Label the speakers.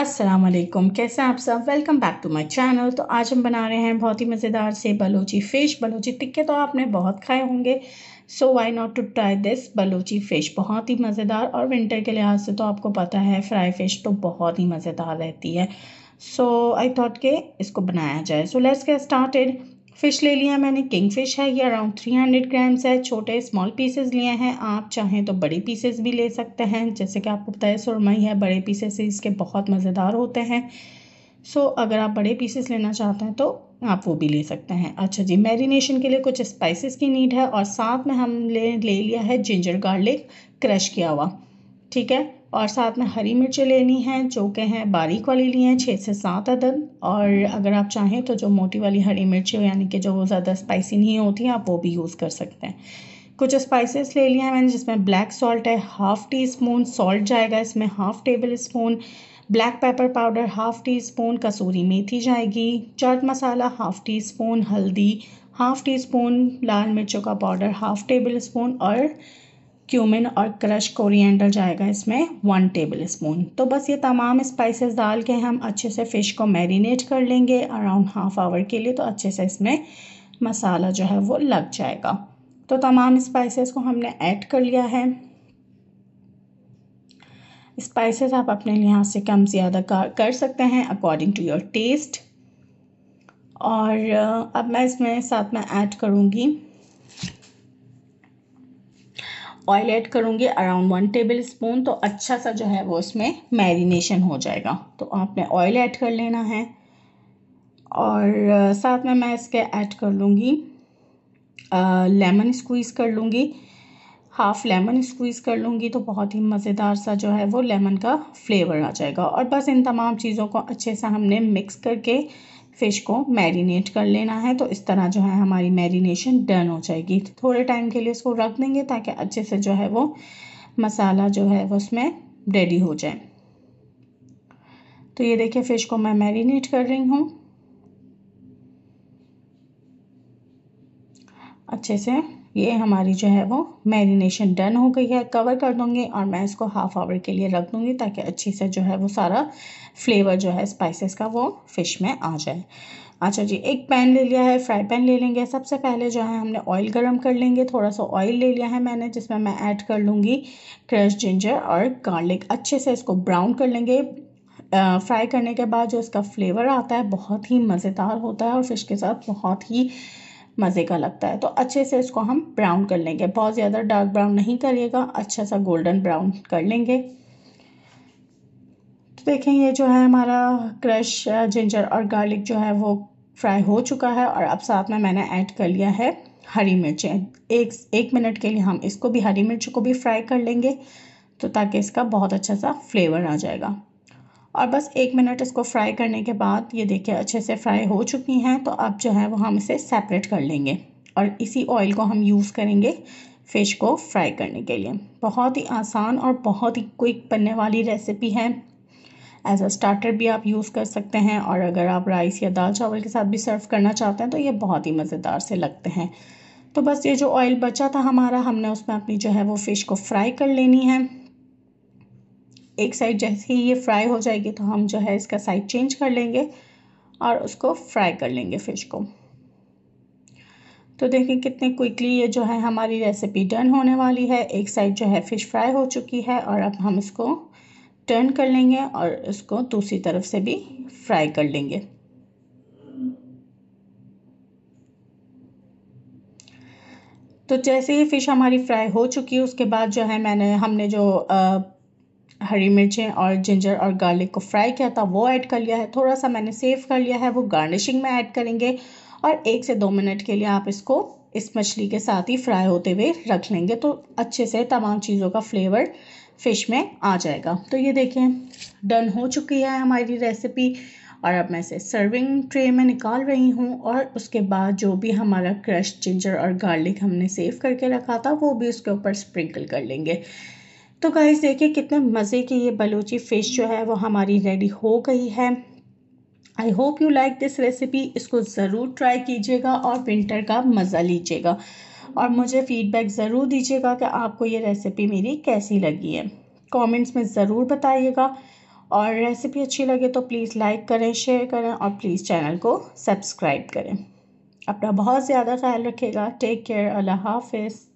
Speaker 1: अस्सलाम वालेकुम कैसे आप सब welcome back to my channel तो आज हम बना रहे हैं बहुत ही मज़ेदार से बलोची फ़िश बलोची टिक्के तो आपने बहुत खाए होंगे so why not to try this Balochi fish बहुत ही मज़ेदार और विंटर के लिहाज से तो आपको पता है फ्राई फ़िश तो बहुत ही मज़ेदार रहती है सो आई थॉट के इसको बनाया जाए so let's get started fish ले लिया मैंने किंग फ़िश है ये अराउंड थ्री हंड्रेड ग्राम्स है छोटे स्मॉल पीसेस लिए हैं आप चाहें तो बड़े पीसेस भी ले सकते हैं जैसे कि आपको पता है सुरमई है बड़े पीसेस इसके बहुत मज़ेदार होते हैं सो so, अगर आप बड़े पीसेस लेना चाहते हैं तो आप वो भी ले सकते हैं अच्छा जी मैरिनेशन के लिए कुछ स्पाइसेस की नीड है और साथ में हम ले, ले लिया है जिंजर गार्लिक क्रश किया हुआ ठीक है और साथ में हरी मिर्चें लेनी हैं जो के हैं बारीक वाली ली हैं छः से सात अदद और अगर आप चाहें तो जो मोटी वाली हरी मिर्चें यानी कि जो ज़्यादा स्पाइसी नहीं होती हैं आप वो भी यूज़ कर सकते हैं कुछ स्पाइसेस ले लिया हैं मैंने जिसमें ब्लैक सॉल्ट है हाफ़ टी स्पून सॉल्ट जाएगा इसमें half tablespoon black pepper powder half teaspoon kasuri methi जाएगी chaat masala half teaspoon हल्दी हाफ़ टी स्पून लाल मिर्चों का पाउडर हाफ़ टेबल स्पून और क्यूमिन और क्रश कोरिएंडर जाएगा इसमें वन टेबल स्पून तो बस ये तमाम स्पाइसेस डाल के हम अच्छे से फ़िश को मैरिनेट कर लेंगे अराउंड हाफ आवर के लिए तो अच्छे से इसमें मसाला जो है वो लग जाएगा तो तमाम स्पाइसेस को हमने ऐड कर लिया है स्पाइसेस आप अपने लिहाज से कम ज़्यादा कर सकते हैं अकॉर्डिंग टू योर टेस्ट और अब मैं इसमें साथ में ऐड करूँगी ऑयल ऐड करूँगी अराउंड वन टेबल स्पून तो अच्छा सा जो है वो उसमें मैरिनेशन हो जाएगा तो आपने ऑयल ऐड कर लेना है और साथ में मैं इसके ऐड कर लूँगी लेमन स्क्वीज़ कर लूँगी हाफ़ लेमन स्क्वीज़ कर लूँगी तो बहुत ही मज़ेदार सा जो है वो लेमन का फ्लेवर आ जाएगा और बस इन तमाम चीज़ों को अच्छे से हमने मिक्स करके फिश को मैरिनेट कर लेना है तो इस तरह जो है हमारी मैरिनेशन डन हो जाएगी थोड़े टाइम के लिए इसको रख देंगे ताकि अच्छे से जो है वो मसाला जो है वो उसमें रेडी हो जाए तो ये देखिए फ़िश को मैं मैरिनेट कर रही हूँ अच्छे से ये हमारी जो है वो मैरिनेशन डन हो गई है कवर कर दूँगी और मैं इसको हाफ आवर के लिए रख दूँगी ताकि अच्छे से जो है वो सारा फ्लेवर जो है स्पाइसेस का वो फ़िश में आ जाए अच्छा जी एक पैन ले लिया है फ्राई पैन ले लेंगे सबसे पहले जो है हमने ऑयल गरम कर लेंगे थोड़ा सा ऑयल ले लिया है मैंने जिसमें मैं ऐड कर लूँगी क्रश जिंजर और गार्लिक अच्छे से इसको ब्राउन कर लेंगे फ्राई करने के बाद जो इसका फ्लेवर आता है बहुत ही मज़ेदार होता है और फिश के साथ बहुत ही मज़े का लगता है तो अच्छे से इसको हम ब्राउन कर लेंगे बहुत ज़्यादा डार्क ब्राउन नहीं करिएगा अच्छा सा गोल्डन ब्राउन कर लेंगे तो देखें ये जो है हमारा क्रश जिंजर और गार्लिक जो है वो फ्राई हो चुका है और अब साथ में मैंने ऐड कर लिया है हरी मिर्चें एक एक मिनट के लिए हम इसको भी हरी मिर्च को भी फ्राई कर लेंगे तो ताकि इसका बहुत अच्छा सा फ्लेवर आ जाएगा और बस एक मिनट इसको फ्राई करने के बाद ये देखिए अच्छे से फ्राई हो चुकी हैं तो अब जो है वो हम इसे सेपरेट कर लेंगे और इसी ऑयल को हम यूज़ करेंगे फ़िश को फ्राई करने के लिए बहुत ही आसान और बहुत ही क्विक बनने वाली रेसिपी है एज अ स्टार्टर भी आप यूज़ कर सकते हैं और अगर आप राइस या दाल चावल के साथ भी सर्व करना चाहते हैं तो ये बहुत ही मज़ेदार से लगते हैं तो बस ये जो ऑयल बचा था हमारा हमने उसमें अपनी जो है वो फ़िश को फ्राई कर लेनी है एक साइड जैसे ही ये फ्राई हो जाएगी तो हम जो है इसका साइड चेंज कर लेंगे और उसको फ्राई कर लेंगे फ़िश को तो देखें कितने क्विकली ये जो है हमारी रेसिपी डन होने वाली है एक साइड जो है फ़िश फ्राई हो चुकी है और अब हम इसको टर्न कर लेंगे और इसको दूसरी तरफ से भी फ्राई कर लेंगे तो जैसे ही फ़िश हमारी फ्राई हो चुकी है उसके बाद जो है मैंने हमने जो आ, हरी मिर्चें और जिंजर और गार्लिक को फ्राई किया था वो ऐड कर लिया है थोड़ा सा मैंने सेव कर लिया है वो गार्निशिंग में ऐड करेंगे और एक से दो मिनट के लिए आप इसको इस मछली के साथ ही फ्राई होते हुए रख लेंगे तो अच्छे से तमाम चीज़ों का फ्लेवर फ़िश में आ जाएगा तो ये देखें डन हो चुकी है हमारी रेसिपी और अब मैं इसे सर्विंग ट्रे में निकाल रही हूँ और उसके बाद जो भी हमारा क्रश जिंजर और गार्लिक हमने सेव करके रखा था वो भी उसके ऊपर स्प्रिंकल कर लेंगे तो गाइस देखिए कितने मज़े की ये बलूची फ़िश जो है वो हमारी रेडी हो गई है I hope you like this recipe इसको ज़रूर ट्राई कीजिएगा और विंटर का मज़ा लीजिएगा और मुझे फ़ीडबैक ज़रूर दीजिएगा कि आपको ये रेसिपी मेरी कैसी लगी है कमेंट्स में ज़रूर बताइएगा और रेसिपी अच्छी लगे तो प्लीज़ लाइक करें शेयर करें और प्लीज़ चैनल को सब्सक्राइब करें अपना बहुत ज़्यादा ख्याल रखिएगा टेक केयर अल्लाह हाफिज़